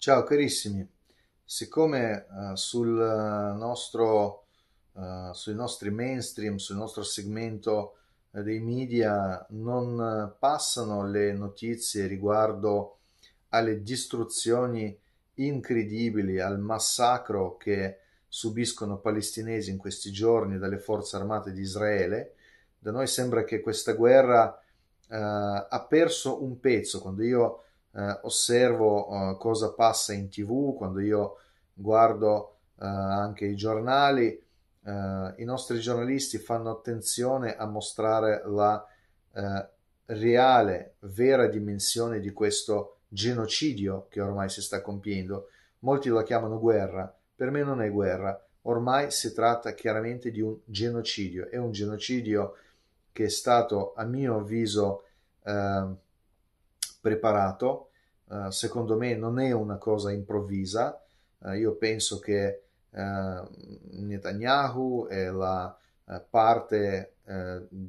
Ciao carissimi, siccome uh, sul eh, nostro, uh, sui nostri mainstream, sul nostro segmento uh, dei media non passano le notizie riguardo alle distruzioni incredibili, al massacro che subiscono palestinesi in questi giorni dalle forze armate di Israele, da noi sembra che questa guerra ha perso un pezzo. Quando io eh, osservo eh, cosa passa in tv, quando io guardo eh, anche i giornali, eh, i nostri giornalisti fanno attenzione a mostrare la eh, reale, vera dimensione di questo genocidio che ormai si sta compiendo. Molti la chiamano guerra, per me non è guerra, ormai si tratta chiaramente di un genocidio, è un genocidio che è stato a mio avviso eh, preparato, uh, secondo me non è una cosa improvvisa, uh, io penso che eh, Netanyahu e la parte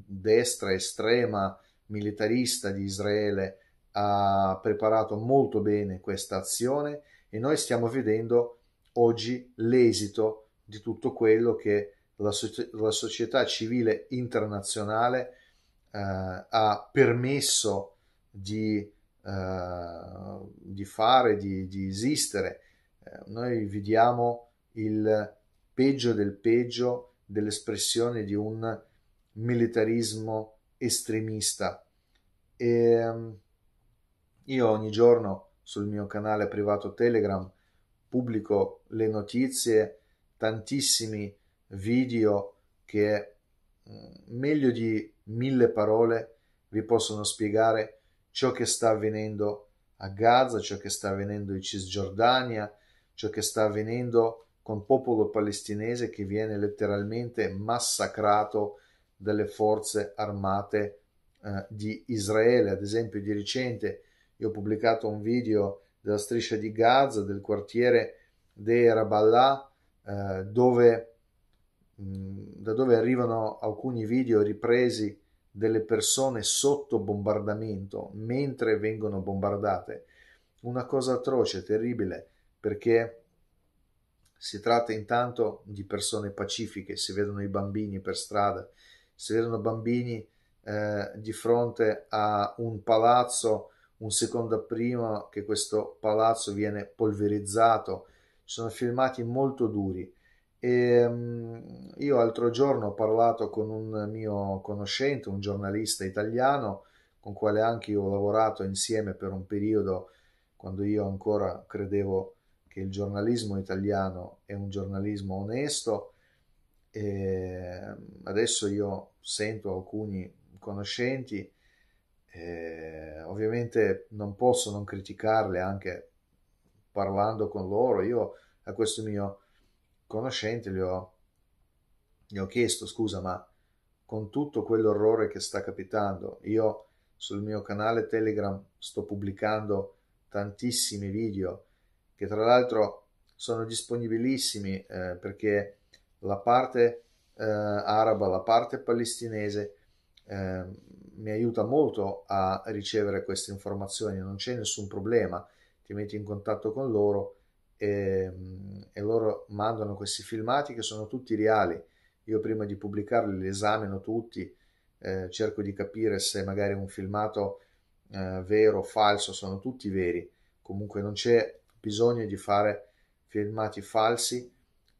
destra estrema militarista di Israele ha preparato molto bene questa azione e noi stiamo vedendo oggi l'esito di tutto quello che la, so la società civile internazionale eh, ha permesso di eh, di fare, di, di esistere. Eh, noi vediamo il peggio del peggio dell'espressione di un militarismo estremista. E ehm, io ogni giorno sul mio canale privato Telegram pubblico le notizie, tantissimi video che mm, meglio di mille parole vi possono spiegare ciò che sta avvenendo a Gaza, ciò che sta avvenendo in Cisgiordania, ciò che sta avvenendo con popolo palestinese che viene letteralmente massacrato dalle forze armate eh, di Israele. Ad esempio, di recente io ho pubblicato un video della striscia di Gaza, del quartiere dei Raballah, eh, dove, mh, mm, da dove arrivano alcuni video ripresi delle persone sotto bombardamento mentre vengono bombardate. Una cosa atroce, terribile, perché si tratta intanto di persone pacifiche, si vedono i bambini per strada, si vedono bambini eh, di fronte a un palazzo un secondo prima che questo palazzo viene polverizzato. Sono filmati molto duri e, ehm, io l'altro giorno ho parlato con un mio conoscente, un giornalista italiano, con quale anche io ho lavorato insieme per un periodo quando io ancora credevo che il giornalismo italiano è un giornalismo onesto. E ehm, adesso io sento alcuni conoscenti, eh, ovviamente non posso non criticarle anche parlando con loro. Io a questo mio conoscente gli ho, gli ho chiesto scusa ma con tutto quell'orrore che sta capitando io sul mio canale telegram sto pubblicando tantissimi video che tra l'altro sono disponibilissimi eh, perché la parte eh, araba, la parte palestinese eh, mi aiuta molto a ricevere queste informazioni, non c'è nessun problema, ti metti in contatto con loro e, ehm, e loro mandano questi filmati che sono tutti reali. Io prima di pubblicarli li esamino tutti, eh, cerco di capire se magari un filmato eh, vero o falso, sono tutti veri. Comunque non c'è bisogno di fare filmati falsi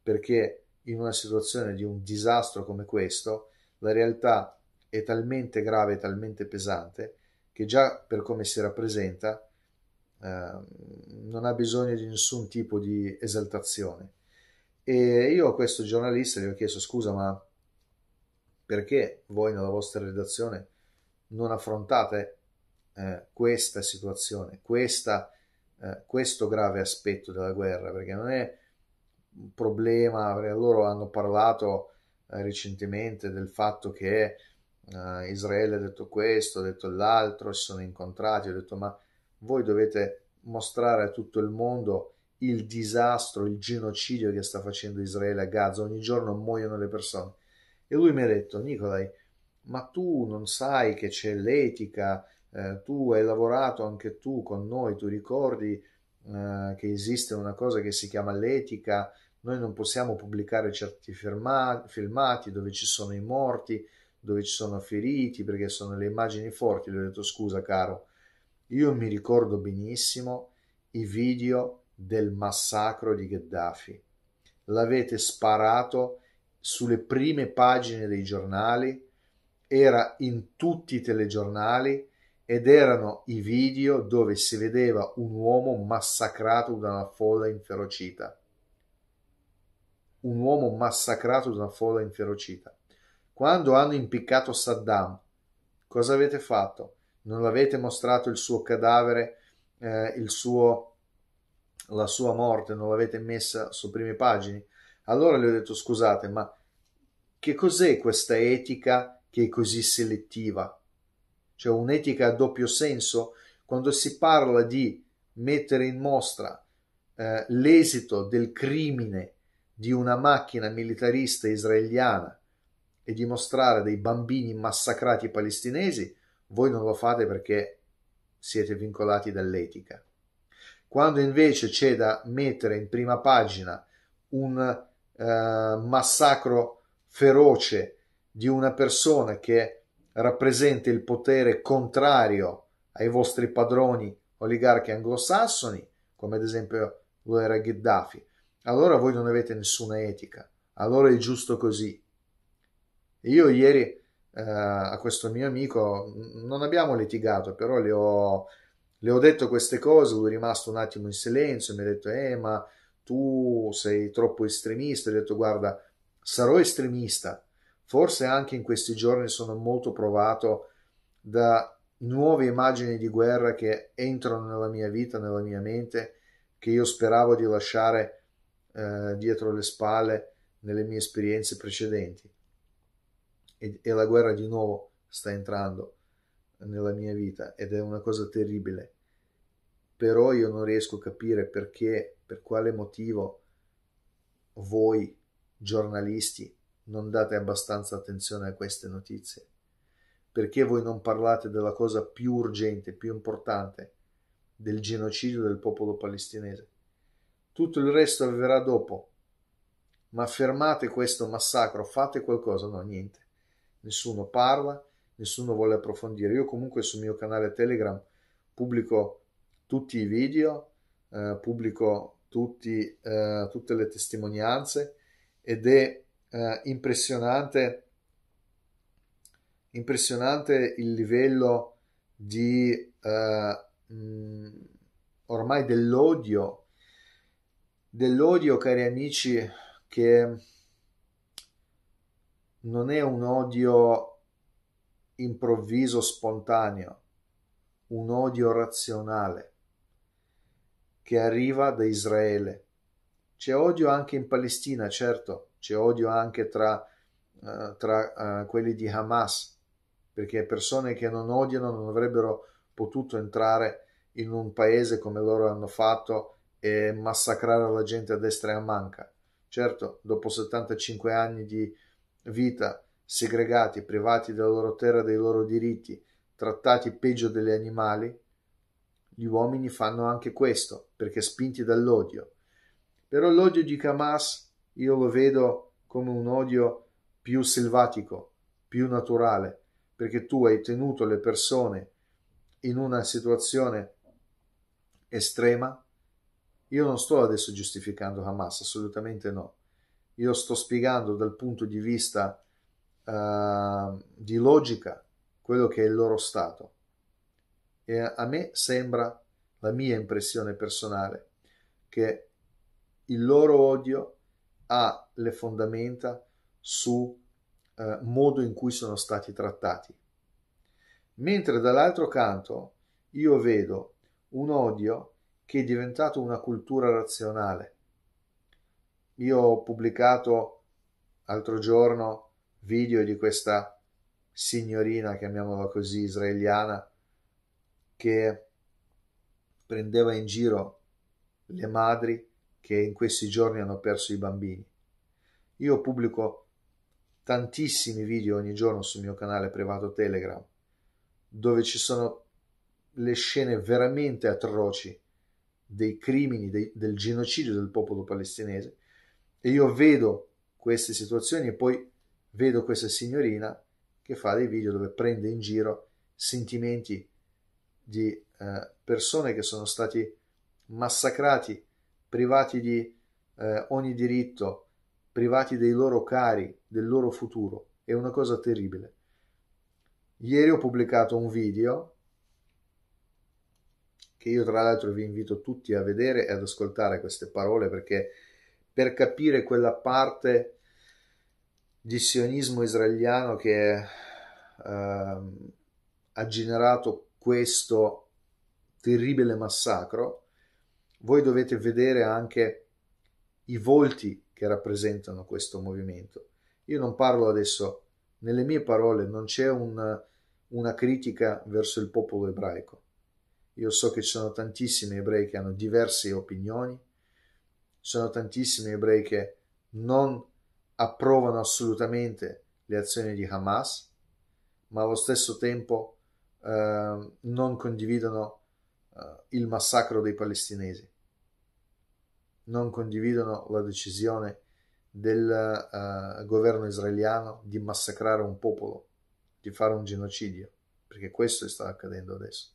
perché in una situazione di un disastro come questo la realtà è talmente grave, talmente pesante che già per come si rappresenta Ehm, non ha bisogno di nessun tipo di esaltazione. E io a questo giornalista gli ho chiesto scusa, ma perché voi nella vostra redazione non affrontate eh, questa situazione, questa, eh, questo grave aspetto della guerra? Perché non è un problema, perché loro hanno parlato eh, recentemente del fatto che eh, Israele ha detto questo, ha detto l'altro, si sono incontrati, ho detto ma voi dovete mostrare a tutto il mondo il disastro, il genocidio che sta facendo Israele a Gaza, ogni giorno muoiono le persone. E lui mi ha detto, Nicolai, ma tu non sai che c'è l'etica, eh, tu hai lavorato anche tu con noi, tu ricordi eh, che esiste una cosa che si chiama l'etica, noi non possiamo pubblicare certi firma- filmati dove ci sono i morti, dove ci sono feriti, perché sono le immagini forti. Le ho detto, scusa caro, io mi ricordo benissimo i video del massacro di Gheddafi. L'avete sparato sulle prime pagine dei giornali, era in tutti i telegiornali ed erano i video dove si vedeva un uomo massacrato da una folla inferocita. Un uomo massacrato da una folla inferocita. Quando hanno impiccato Saddam, cosa avete fatto? non avete mostrato il suo cadavere, eh, il suo, la sua morte, non l'avete messa su prime pagine. Allora le ho detto scusate, ma che cos'è questa etica che è così selettiva? Cioè un'etica a doppio senso? Quando si parla di mettere in mostra eh, l'esito del crimine di una macchina militarista israeliana e di mostrare dei bambini massacrati palestinesi, voi non lo fate perché siete vincolati dall'etica. Quando invece c'è da mettere in prima pagina un eh, massacro feroce di una persona che rappresenta il potere contrario ai vostri padroni oligarchi anglosassoni, come ad esempio lo era Gheddafi, allora voi non avete nessuna etica, allora è giusto così. Io ieri eh, a questo mio amico, non abbiamo litigato, però le ho, le ho detto queste cose, lui è rimasto un attimo in silenzio, mi ha detto, eh ma tu sei troppo estremista, ho detto guarda, sarò estremista, forse anche in questi giorni sono molto provato da nuove immagini di guerra che entrano nella mia vita, nella mia mente, che io speravo di lasciare eh, dietro le spalle nelle mie esperienze precedenti e, e la guerra di nuovo sta entrando nella mia vita ed è una cosa terribile. Però io non riesco a capire perché, per quale motivo voi giornalisti non date abbastanza attenzione a queste notizie. Perché voi non parlate della cosa più urgente, più importante, del genocidio del popolo palestinese. Tutto il resto avverrà dopo. Ma fermate questo massacro, fate qualcosa, no, niente nessuno parla, nessuno vuole approfondire. Io comunque sul mio canale Telegram pubblico tutti i video, eh, pubblico tutti, eh, tutte le testimonianze ed è eh, impressionante, impressionante il livello di mh, eh, mm, ormai dell'odio, dell'odio cari amici che non è un odio improvviso, spontaneo, un odio razionale che arriva da Israele. C'è odio anche in Palestina, certo, c'è odio anche tra, uh, tra uh, quelli di Hamas, perché persone che non odiano non avrebbero potuto entrare in un paese come loro hanno fatto e massacrare la gente a destra e a manca. Certo, dopo 75 anni di, vita, segregati, privati della loro terra, dei loro diritti, trattati peggio degli animali, gli uomini fanno anche questo, perché spinti dall'odio. Però l'odio di Hamas io lo vedo come un odio più selvatico, più naturale, perché tu hai tenuto le persone in una situazione estrema. Io non sto adesso giustificando Hamas, assolutamente no io sto spiegando dal punto di vista uh, di logica quello che è il loro stato. E a me sembra, la mia impressione personale, che il loro odio ha le fondamenta su eh, modo in cui sono stati trattati. Mentre dall'altro canto io vedo un odio che è diventato una cultura razionale, io ho pubblicato l'altro giorno video di questa signorina, chiamiamola così, israeliana, che prendeva in giro le madri che in questi giorni hanno perso i bambini. Io pubblico tantissimi video ogni giorno sul mio canale privato Telegram, dove ci sono le scene veramente atroci dei crimini, dei, del genocidio del popolo palestinese, e io vedo queste situazioni e poi vedo questa signorina che fa dei video dove prende in giro sentimenti di eh, persone che sono stati massacrati, privati di eh, ogni diritto, privati dei loro cari, del loro futuro. È una cosa terribile. Ieri ho pubblicato un video che io tra l'altro vi invito tutti a vedere e ad ascoltare queste parole perché per capire quella parte di sionismo israeliano che eh, ha generato questo terribile massacro, voi dovete vedere anche i volti che rappresentano questo movimento. Io non parlo adesso, nelle mie parole non c'è un, una critica verso il popolo ebraico. Io so che ci sono tantissimi ebrei che hanno diverse opinioni, sono tantissimi ebrei che non approvano assolutamente le azioni di Hamas, ma allo stesso tempo eh, non condividono eh, il massacro dei palestinesi, non condividono la decisione del eh, governo israeliano di massacrare un popolo, di fare un genocidio, perché questo sta accadendo adesso,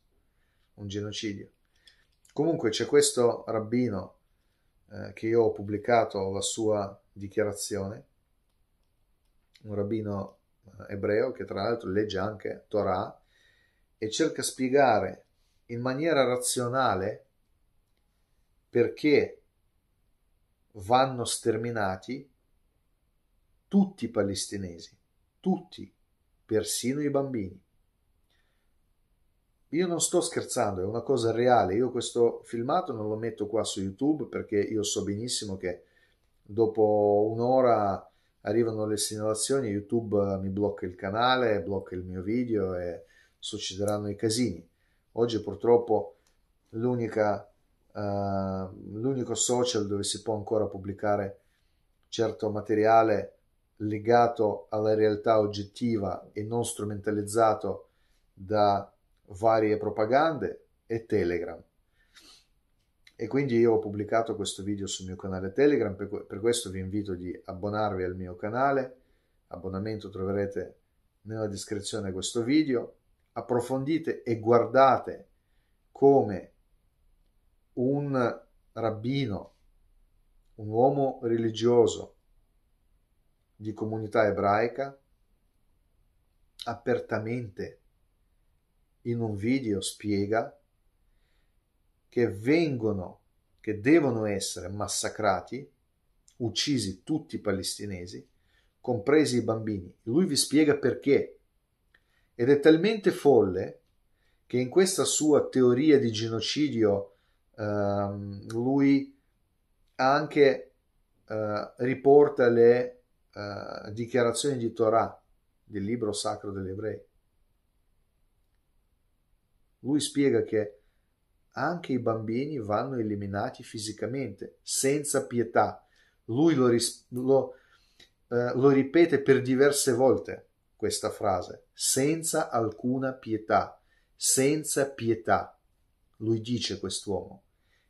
un genocidio. Comunque c'è questo rabbino eh, che io ho pubblicato la sua dichiarazione, un rabbino eh, ebreo che tra l'altro legge anche Torah e cerca di spiegare in maniera razionale perché vanno sterminati tutti i palestinesi, tutti, persino i bambini. Io non sto scherzando, è una cosa reale. Io questo filmato non lo metto qua su YouTube perché io so benissimo che dopo un'ora arrivano le segnalazioni, YouTube eh, mi blocca il canale, blocca il mio video e succederanno i casini. Oggi purtroppo l'unica, uh, l'unico social dove si può ancora pubblicare certo materiale legato alla realtà oggettiva e non strumentalizzato da varie propagande e Telegram. E quindi io ho pubblicato questo video sul mio canale Telegram, per, per questo vi invito di abbonarvi al mio canale, abbonamento troverete nella descrizione questo video, approfondite e guardate come un rabbino, un uomo religioso di comunità ebraica, apertamente in un video spiega che vengono, che devono essere massacrati, uccisi tutti i palestinesi, compresi i bambini. Lui vi spiega perché. Ed è talmente folle che in questa sua teoria di genocidio ehm, lui anche eh, riporta le eh, dichiarazioni di Torah, del libro sacro degli ebrei lui spiega che anche i bambini vanno eliminati fisicamente, senza pietà. Lui lo, ris- lo, eh, lo ripete per diverse volte questa frase, senza alcuna pietà, senza pietà. Lui dice quest'uomo.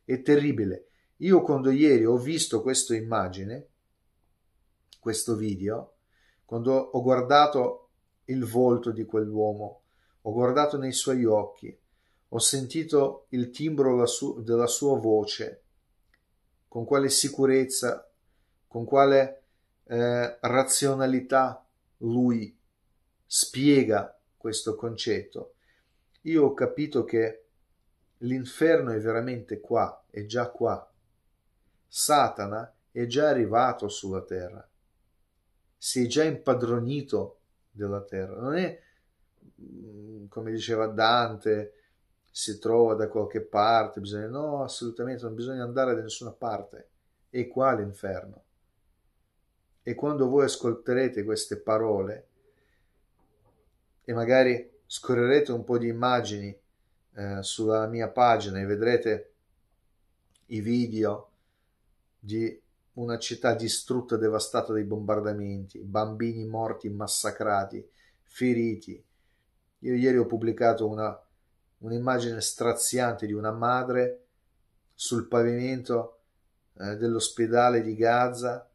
È terribile. Io quando ieri ho visto questa immagine, questo video, quando ho guardato il volto di quell'uomo, ho guardato nei suoi occhi, ho sentito il timbro della sua voce, con quale sicurezza, con quale eh, razionalità lui spiega questo concetto. Io ho capito che l'inferno è veramente qua, è già qua. Satana è già arrivato sulla terra, si è già impadronito della terra. Non è, mm, come diceva Dante, si trova da qualche parte, bisogna, no, assolutamente non bisogna andare da nessuna parte. E qua l'inferno. E quando voi ascolterete queste parole e magari scorrerete un po' di immagini eh, sulla mia pagina e vedrete i video di una città distrutta, devastata dai bombardamenti, bambini morti, massacrati, feriti. Io ieri ho pubblicato una un'immagine straziante di una madre sul pavimento eh, dell'ospedale di Gaza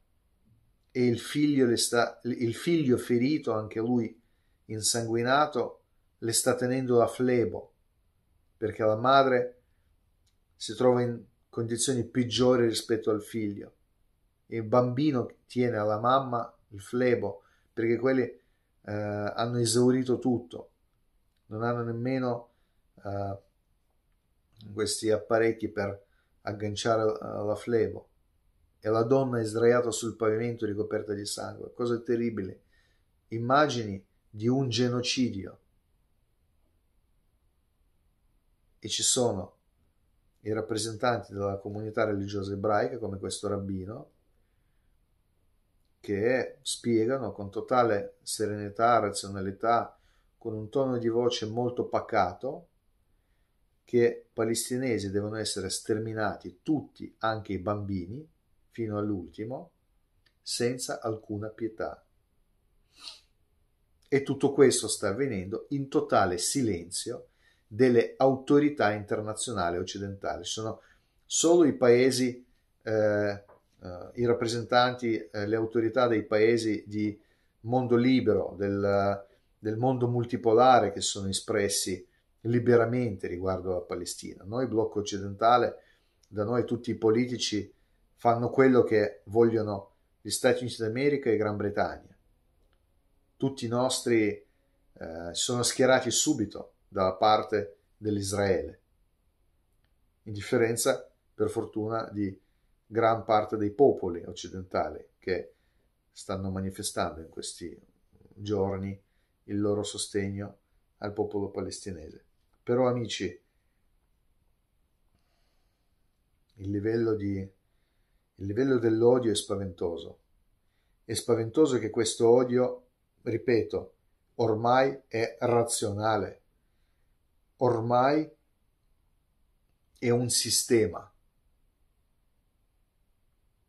e il figlio, le sta, il figlio ferito, anche lui insanguinato, le sta tenendo a flebo perché la madre si trova in condizioni peggiori rispetto al figlio. Il bambino tiene alla mamma il flebo perché quelli eh, hanno esaurito tutto, non hanno nemmeno eh, questi apparecchi per agganciare eh, la flebo e la donna è sdraiata sul pavimento ricoperta di sangue. Cosa terribile. Immagini di un genocidio. E ci sono i rappresentanti della comunità religiosa ebraica, come questo rabbino, che spiegano con totale serenità, razionalità, con un tono di voce molto pacato, che palestinesi devono essere sterminati tutti, anche i bambini, fino all'ultimo, senza alcuna pietà. E tutto questo sta avvenendo in totale silenzio delle autorità internazionali occidentali. Sono solo i paesi, eh, eh, i rappresentanti, eh, le autorità dei paesi di mondo libero, del, del mondo multipolare che sono espressi liberamente riguardo alla Palestina. Noi, blocco occidentale, da noi tutti i politici fanno quello che vogliono gli Stati Uniti d'America e Gran Bretagna. Tutti i nostri eh, sono schierati subito dalla parte dell'Israele, in differenza, per fortuna, di gran parte dei popoli occidentali che stanno manifestando in questi giorni il loro sostegno al popolo palestinese però amici il livello, di, il livello dell'odio è spaventoso è spaventoso che questo odio ripeto ormai è razionale ormai è un sistema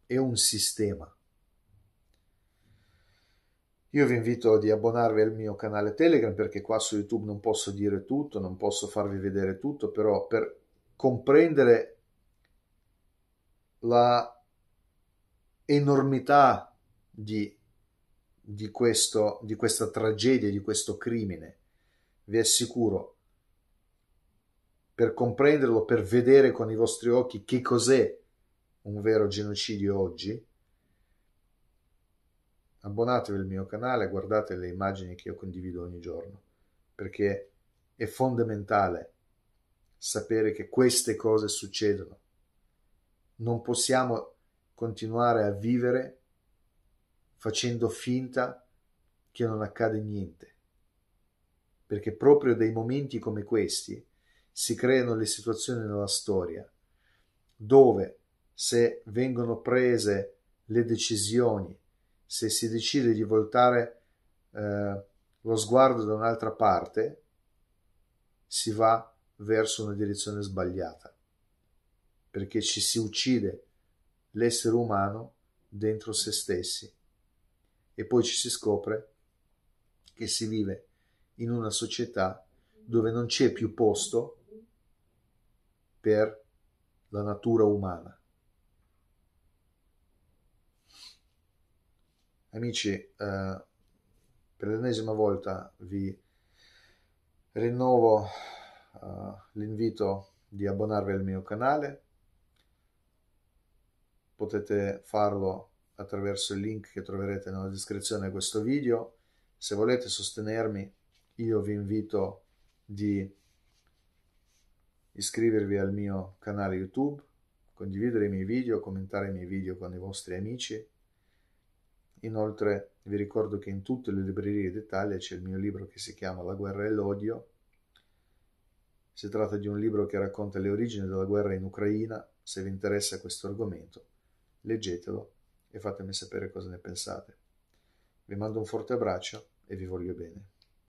è un sistema io vi invito di abbonarvi al mio canale Telegram perché qua su YouTube non posso dire tutto, non posso farvi vedere tutto, però per comprendere la enormità di, di, questo, di questa tragedia, di questo crimine, vi assicuro, per comprenderlo, per vedere con i vostri occhi che cos'è un vero genocidio oggi, abbonatevi al mio canale, guardate le immagini che io condivido ogni giorno, perché è fondamentale sapere che queste cose succedono. Non possiamo continuare a vivere facendo finta che non accade niente, perché proprio dei momenti come questi si creano le situazioni nella storia dove se vengono prese le decisioni se si decide di voltare eh, lo sguardo da un'altra parte, si va verso una direzione sbagliata, perché ci si uccide l'essere umano dentro se stessi e poi ci si scopre che si vive in una società dove non c'è più posto per la natura umana. Amici, eh, per l'ennesima volta vi rinnovo eh, l'invito di abbonarvi al mio canale. Potete farlo attraverso il link che troverete nella descrizione di questo video. Se volete sostenermi, io vi invito di iscrivervi al mio canale YouTube, condividere i miei video, commentare i miei video con i vostri amici Inoltre vi ricordo che in tutte le librerie d'Italia c'è il mio libro che si chiama La guerra e l'odio. Si tratta di un libro che racconta le origini della guerra in Ucraina. Se vi interessa questo argomento, leggetelo e fatemi sapere cosa ne pensate. Vi mando un forte abbraccio e vi voglio bene.